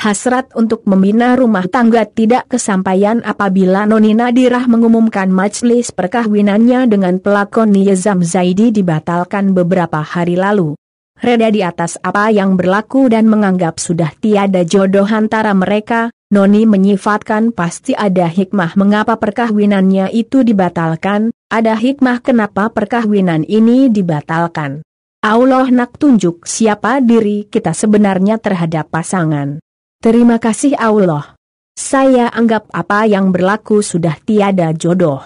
Hasrat untuk membina rumah tangga tidak kesampaian apabila Noni Nadirah mengumumkan majlis perkahwinannya dengan pelakon Niyazam Zaidi dibatalkan beberapa hari lalu. Reda di atas apa yang berlaku dan menganggap sudah tiada jodoh antara mereka, Noni menyifatkan pasti ada hikmah mengapa perkahwinannya itu dibatalkan, ada hikmah kenapa perkahwinan ini dibatalkan. Allah nak tunjuk siapa diri kita sebenarnya terhadap pasangan. Terima kasih Allah. Saya anggap apa yang berlaku sudah tiada jodoh.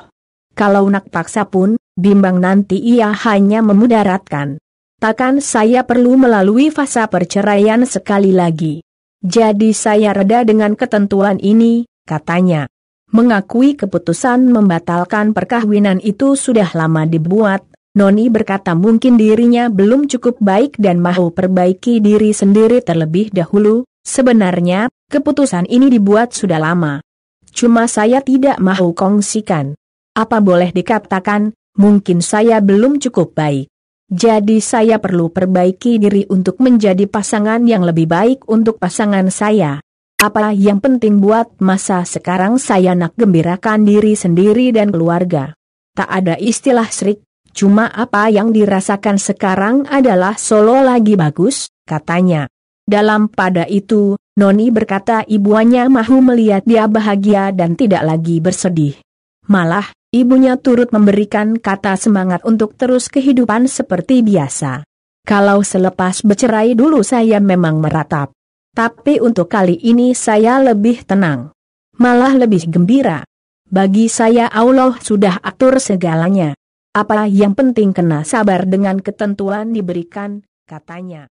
Kalau nak paksa pun, bimbang nanti ia hanya memudaratkan. Takkan saya perlu melalui fasa perceraian sekali lagi. Jadi saya reda dengan ketentuan ini, katanya. Mengakui keputusan membatalkan perkahwinan itu sudah lama dibuat, Noni berkata mungkin dirinya belum cukup baik dan mau perbaiki diri sendiri terlebih dahulu, sebenarnya, keputusan ini dibuat sudah lama. Cuma saya tidak mau kongsikan. Apa boleh dikatakan, mungkin saya belum cukup baik. Jadi saya perlu perbaiki diri untuk menjadi pasangan yang lebih baik untuk pasangan saya. Apa yang penting buat masa sekarang saya nak gembirakan diri sendiri dan keluarga. Tak ada istilah serik Cuma apa yang dirasakan sekarang adalah Solo lagi bagus, katanya. Dalam pada itu, Noni berkata ibuannya mahu melihat dia bahagia dan tidak lagi bersedih. Malah, ibunya turut memberikan kata semangat untuk terus kehidupan seperti biasa. Kalau selepas bercerai dulu saya memang meratap. Tapi untuk kali ini saya lebih tenang. Malah lebih gembira. Bagi saya Allah sudah atur segalanya. Apa yang penting kena sabar dengan ketentuan diberikan, katanya.